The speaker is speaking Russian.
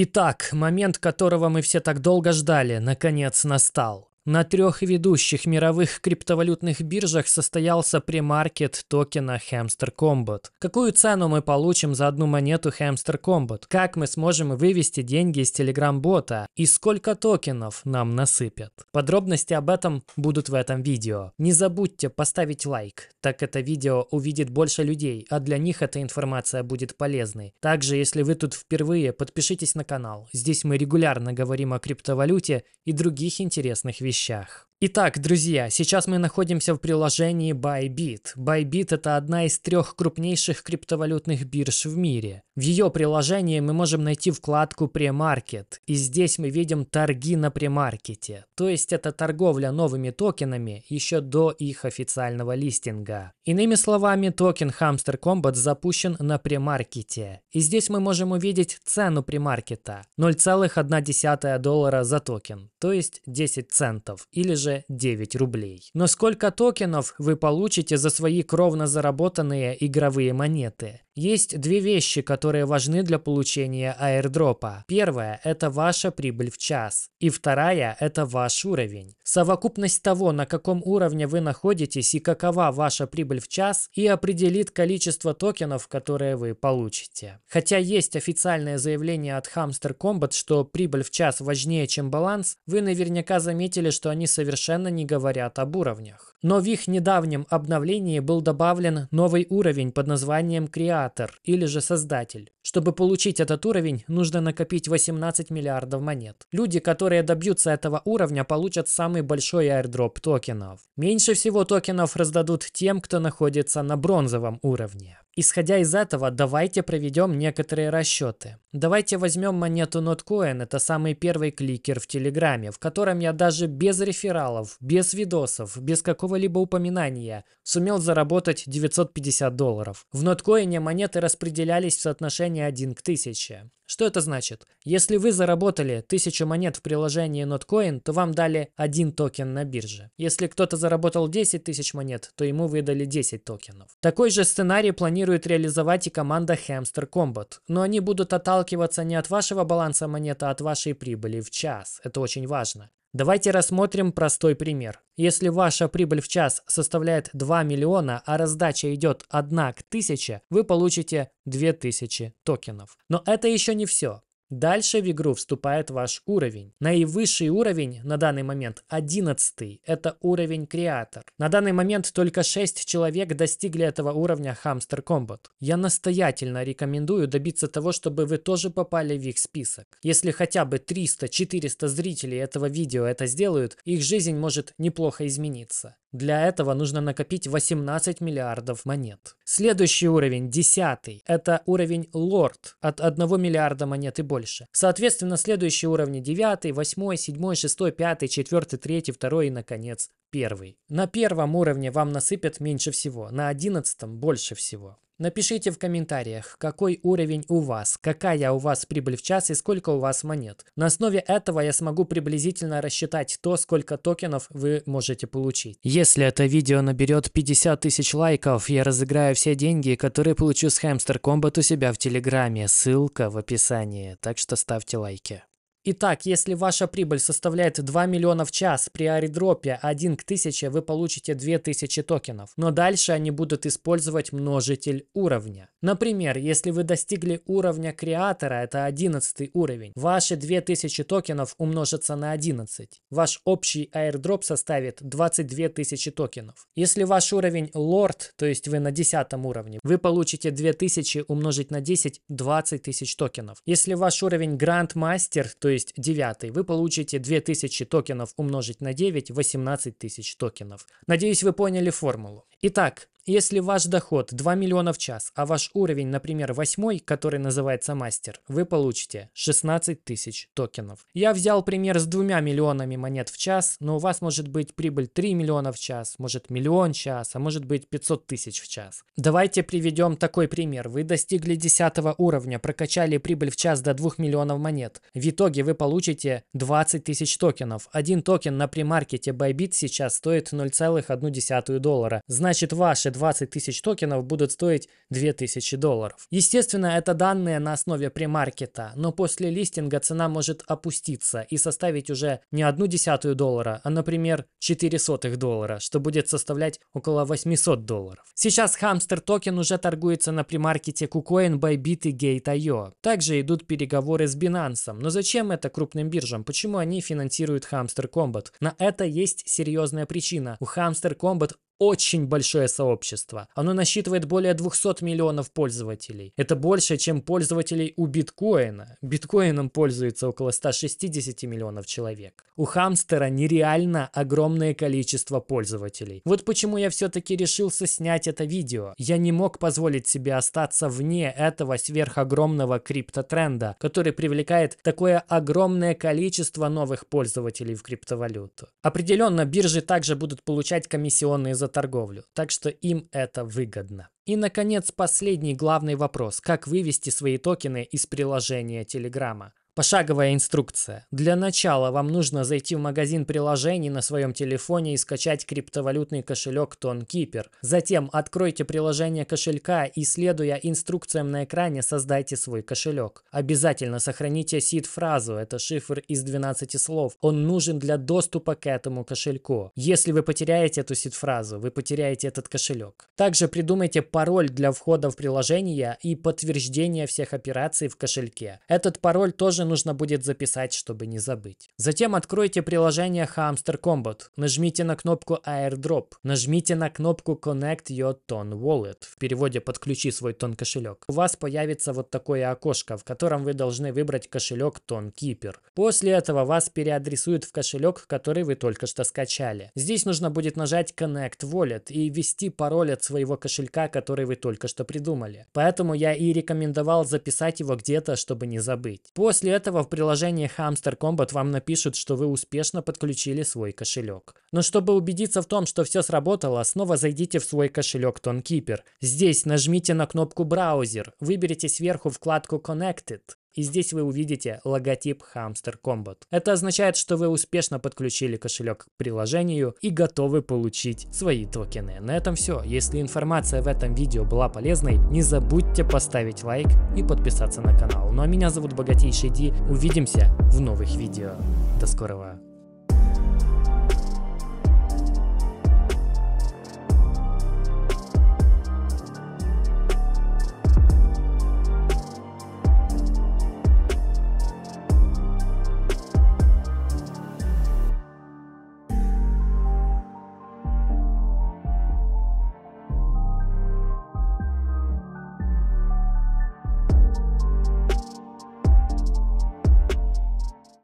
Итак, момент, которого мы все так долго ждали, наконец настал. На трех ведущих мировых криптовалютных биржах состоялся премаркет токена Hamster Combat. Какую цену мы получим за одну монету Hamster Combat? Как мы сможем вывести деньги из Telegram-бота? И сколько токенов нам насыпят? Подробности об этом будут в этом видео. Не забудьте поставить лайк, так это видео увидит больше людей, а для них эта информация будет полезной. Также, если вы тут впервые, подпишитесь на канал. Здесь мы регулярно говорим о криптовалюте и других интересных вещах Marysiach. Итак, друзья, сейчас мы находимся в приложении Bybit. Bybit – это одна из трех крупнейших криптовалютных бирж в мире. В ее приложении мы можем найти вкладку премаркет, и здесь мы видим торги на премаркете, то есть это торговля новыми токенами еще до их официального листинга. Иными словами, токен Hamster Combat запущен на премаркете, и здесь мы можем увидеть цену премаркета – 0,1 доллара за токен, то есть 10 центов, или же же 9 рублей. Но сколько токенов вы получите за свои кровно заработанные игровые монеты? Есть две вещи, которые важны для получения аирдропа. Первая – это ваша прибыль в час. И вторая – это ваш уровень. Совокупность того, на каком уровне вы находитесь и какова ваша прибыль в час, и определит количество токенов, которые вы получите. Хотя есть официальное заявление от Hamster Combat, что прибыль в час важнее, чем баланс, вы наверняка заметили, что они совершенно совершенно не говорят об уровнях. Но в их недавнем обновлении был добавлен новый уровень под названием «Креатор» или же «Создатель». Чтобы получить этот уровень, нужно накопить 18 миллиардов монет. Люди, которые добьются этого уровня, получат самый большой аирдроп токенов. Меньше всего токенов раздадут тем, кто находится на бронзовом уровне. Исходя из этого, давайте проведем некоторые расчеты. Давайте возьмем монету Notcoin, это самый первый кликер в Телеграме, в котором я даже без рефералов, без видосов, без какого-либо упоминания сумел заработать 950 долларов. В Notcoin монеты распределялись в соотношении не один к тысяче. Что это значит? Если вы заработали 1000 монет в приложении NotCoin, то вам дали один токен на бирже. Если кто-то заработал 10 тысяч монет, то ему выдали 10 токенов. Такой же сценарий планирует реализовать и команда Hamster Combat, но они будут отталкиваться не от вашего баланса монет, а от вашей прибыли в час. Это очень важно. Давайте рассмотрим простой пример. Если ваша прибыль в час составляет 2 миллиона, а раздача идет 1 к 1000, вы получите 2000 токенов. Но это еще не все. Дальше в игру вступает ваш уровень. Наивысший уровень на данный момент 11. Это уровень креатор. На данный момент только 6 человек достигли этого уровня Хамстер Combat. Я настоятельно рекомендую добиться того, чтобы вы тоже попали в их список. Если хотя бы 300-400 зрителей этого видео это сделают, их жизнь может неплохо измениться. Для этого нужно накопить 18 миллиардов монет. Следующий уровень, десятый, это уровень лорд от 1 миллиарда монет и больше. Соответственно, следующие уровни 9, 8, 7, 6, 5, 4, 3, 2 и, наконец, первый. На первом уровне вам насыпят меньше всего, на одиннадцатом больше всего. Напишите в комментариях, какой уровень у вас, какая у вас прибыль в час и сколько у вас монет. На основе этого я смогу приблизительно рассчитать то, сколько токенов вы можете получить. Если это видео наберет 50 тысяч лайков, я разыграю все деньги, которые получу с Хэмстер Combat у себя в Телеграме. Ссылка в описании, так что ставьте лайки. Итак, если ваша прибыль составляет 2 миллиона в час при аэродропе 1 к 1000, вы получите 2000 токенов. Но дальше они будут использовать множитель уровня. Например, если вы достигли уровня креатора, это 11 уровень, ваши 2000 токенов умножатся на 11. Ваш общий аирдроп составит 22 тысячи токенов. Если ваш уровень лорд, то есть вы на 10 уровне, вы получите 2000 умножить на 10 – 20 тысяч токенов. Если ваш уровень грандмастер, то то есть 9, вы получите 2000 токенов умножить на 9, 18 тысяч токенов. Надеюсь, вы поняли формулу. Итак, если ваш доход 2 миллиона в час, а ваш уровень, например, 8, который называется мастер, вы получите 16 тысяч токенов. Я взял пример с 2 миллионами монет в час, но у вас может быть прибыль 3 миллиона в час, может миллион в час, а может быть 500 тысяч в час. Давайте приведем такой пример. Вы достигли 10 уровня, прокачали прибыль в час до 2 миллионов монет. В итоге вы получите 20 тысяч токенов. Один токен на премаркете Bybit сейчас стоит 0,1 доллара. Значит, ваши 20 тысяч токенов будут стоить 2000 долларов. Естественно, это данные на основе премаркета, но после листинга цена может опуститься и составить уже не одну десятую доллара, а, например, 4 сотых доллара, что будет составлять около 800 долларов. Сейчас хамстер токен уже торгуется на премаркете KuCoin, Bybit и Gate.io. Также идут переговоры с Binance, но зачем это крупным биржам? Почему они финансируют хамстер Комбат? На это есть серьезная причина. У хамстер Комбат очень большое сообщество. Оно насчитывает более 200 миллионов пользователей. Это больше, чем пользователей у биткоина. Биткоином пользуется около 160 миллионов человек. У хамстера нереально огромное количество пользователей. Вот почему я все-таки решился снять это видео. Я не мог позволить себе остаться вне этого сверхогромного криптотренда, который привлекает такое огромное количество новых пользователей в криптовалюту. Определенно, биржи также будут получать комиссионные за торговлю, так что им это выгодно. И, наконец, последний главный вопрос – как вывести свои токены из приложения Телеграма? Пошаговая инструкция. Для начала вам нужно зайти в магазин приложений на своем телефоне и скачать криптовалютный кошелек TonKeeper. Затем откройте приложение кошелька и, следуя инструкциям на экране, создайте свой кошелек. Обязательно сохраните сид фразу это шифр из 12 слов. Он нужен для доступа к этому кошельку. Если вы потеряете эту сид фразу вы потеряете этот кошелек. Также придумайте пароль для входа в приложение и подтверждение всех операций в кошельке. Этот пароль тоже нужно будет записать, чтобы не забыть. Затем откройте приложение Hamster Combat, нажмите на кнопку Airdrop, нажмите на кнопку Connect Your Tone Wallet, в переводе «Подключи свой тон кошелек». У вас появится вот такое окошко, в котором вы должны выбрать кошелек Tone Keeper. После этого вас переадресуют в кошелек, который вы только что скачали. Здесь нужно будет нажать Connect Wallet и ввести пароль от своего кошелька, который вы только что придумали. Поэтому я и рекомендовал записать его где-то, чтобы не забыть. После этого в приложении Hamster Combat вам напишут, что вы успешно подключили свой кошелек. Но чтобы убедиться в том, что все сработало, снова зайдите в свой кошелек TonKeeper. Здесь нажмите на кнопку «Браузер», выберите сверху вкладку «Connected», и здесь вы увидите логотип Hamster Combat. Это означает, что вы успешно подключили кошелек к приложению и готовы получить свои токены. На этом все. Если информация в этом видео была полезной, не забудьте поставить лайк и подписаться на канал. Ну а меня зовут Богатейший Ди. Увидимся в новых видео. До скорого.